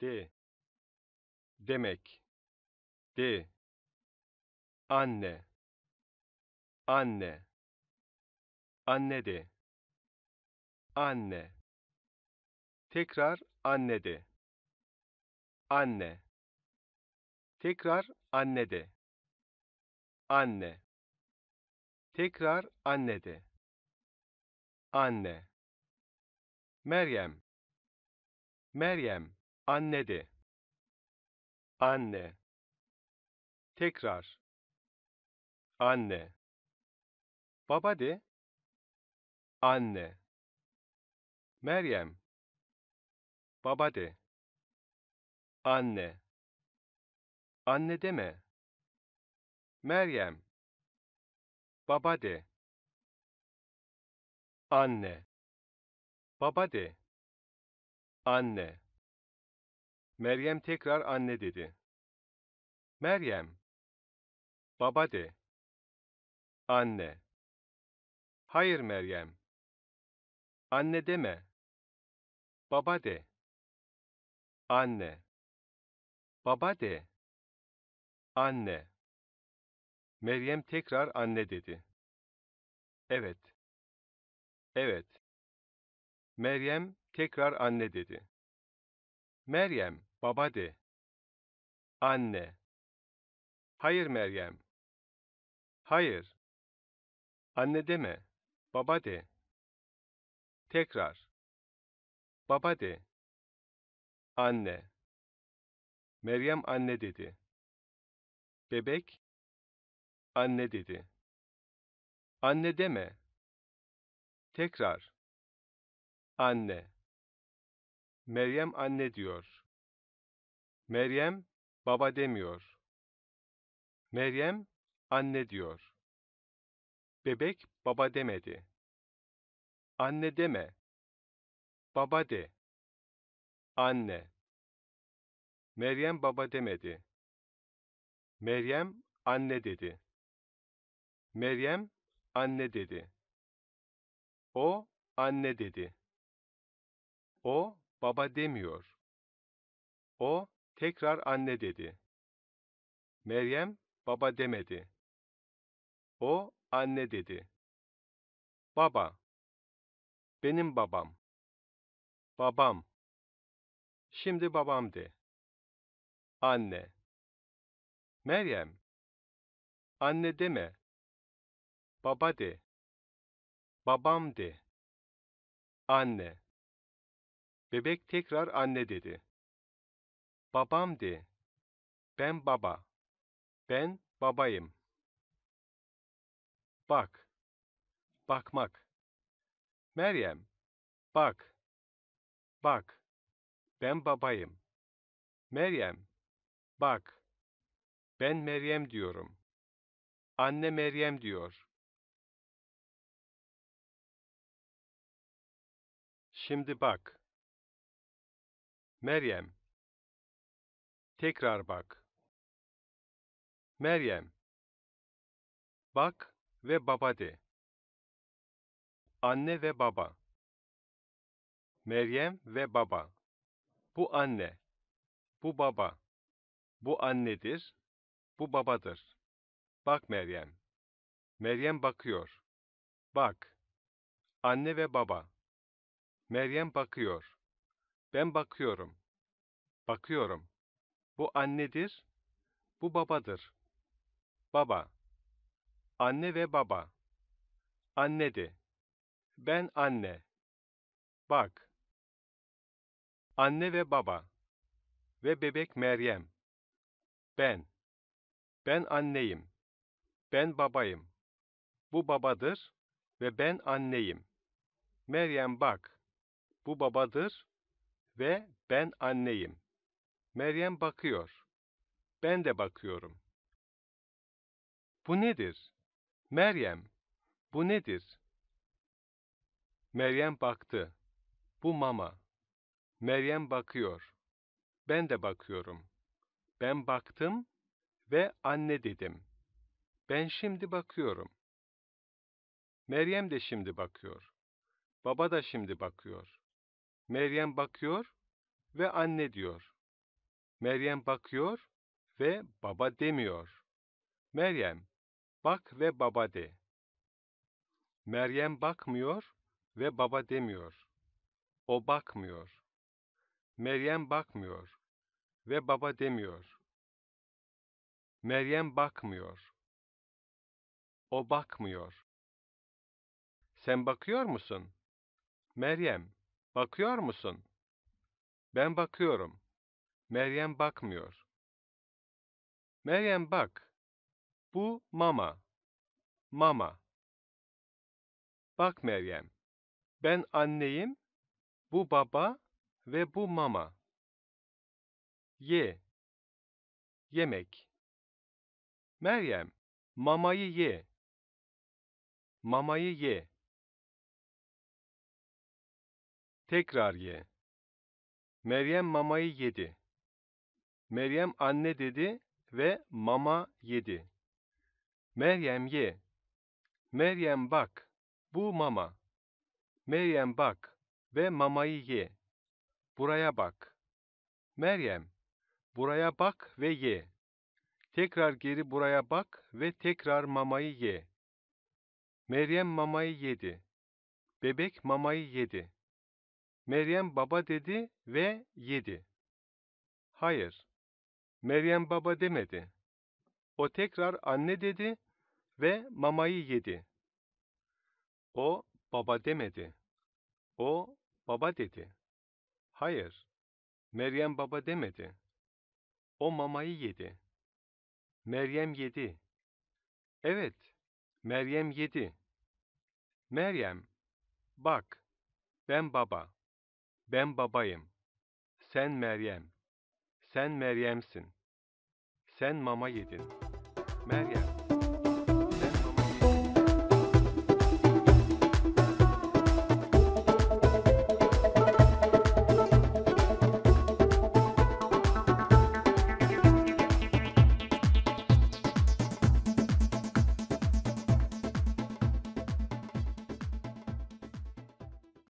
de demek de anne anne anne de anne tekrar anne de anne tekrar anne de anne tekrar anne de anne Meryem Meryem Anne de. Anne. Tekrar. Anne. Baba de. Anne. Meryem. Baba de. Anne. Anne deme. Meryem. Baba de. Anne. Baba de. Anne. Meryem tekrar anne dedi. Meryem. Baba de. Anne. Hayır Meryem. Anne deme. Baba de. Anne. Baba de. Anne. Meryem tekrar anne dedi. Evet. Evet. Meryem tekrar anne dedi. Meryem. Baba de. Anne. Hayır Meryem. Hayır. Anne deme. Baba de. Tekrar. Baba de. Anne. Meryem anne dedi. Bebek. Anne dedi. Anne deme. Tekrar. Anne. Meryem anne diyor. Meryem baba demiyor. Meryem anne diyor. Bebek baba demedi. Anne deme. Baba de. Anne. Meryem baba demedi. Meryem anne dedi. Meryem anne dedi. O anne dedi. O baba demiyor. O Tekrar anne dedi. Meryem baba demedi. O anne dedi. Baba. Benim babam. Babam. Şimdi babam de. Anne. Meryem. Anne deme. Baba de. Babam de. Anne. Bebek tekrar anne dedi. Babam de. Ben baba. Ben babayım. Bak. Bakmak. Meryem. Bak. Bak. Ben babayım. Meryem. Bak. Ben Meryem diyorum. Anne Meryem diyor. Şimdi bak. Meryem. Tekrar bak. Meryem Bak ve baba de. Anne ve baba. Meryem ve baba. Bu anne. Bu baba. Bu annedir. Bu babadır. Bak Meryem. Meryem bakıyor. Bak. Anne ve baba. Meryem bakıyor. Ben bakıyorum. Bakıyorum. Bu annedir, bu babadır. Baba. Anne ve baba. Annedi. Ben anne. Bak. Anne ve baba. Ve bebek Meryem. Ben. Ben anneyim. Ben babayım. Bu babadır ve ben anneyim. Meryem bak. Bu babadır ve ben anneyim. Meryem bakıyor. Ben de bakıyorum. Bu nedir? Meryem, bu nedir? Meryem baktı. Bu mama. Meryem bakıyor. Ben de bakıyorum. Ben baktım ve anne dedim. Ben şimdi bakıyorum. Meryem de şimdi bakıyor. Baba da şimdi bakıyor. Meryem bakıyor ve anne diyor. Meryem bakıyor ve baba demiyor. Meryem, bak ve baba de. Meryem bakmıyor ve baba demiyor. O bakmıyor. Meryem bakmıyor ve baba demiyor. Meryem bakmıyor. O bakmıyor. Sen bakıyor musun? Meryem, bakıyor musun? Ben bakıyorum. Meryem bakmıyor. Meryem bak. Bu mama. Mama. Bak Meryem. Ben anneyim, bu baba ve bu mama. Ye. Yemek. Meryem, mamayı ye. Mamayı ye. Tekrar ye. Meryem mamayı yedi. Meryem anne dedi ve mama yedi. Meryem ye. Meryem bak, bu mama. Meryem bak ve mamayı ye. Buraya bak. Meryem, buraya bak ve ye. Tekrar geri buraya bak ve tekrar mamayı ye. Meryem mamayı yedi. Bebek mamayı yedi. Meryem baba dedi ve yedi. Hayır, Meryem baba demedi. O tekrar anne dedi ve mamayı yedi. O baba demedi. O baba dedi. Hayır, Meryem baba demedi. O mamayı yedi. Meryem yedi. Evet, Meryem yedi. Meryem, bak, ben baba. Ben babayım. Sen Meryem. Sen Meryem'sin. Sen mama yedin. Meryem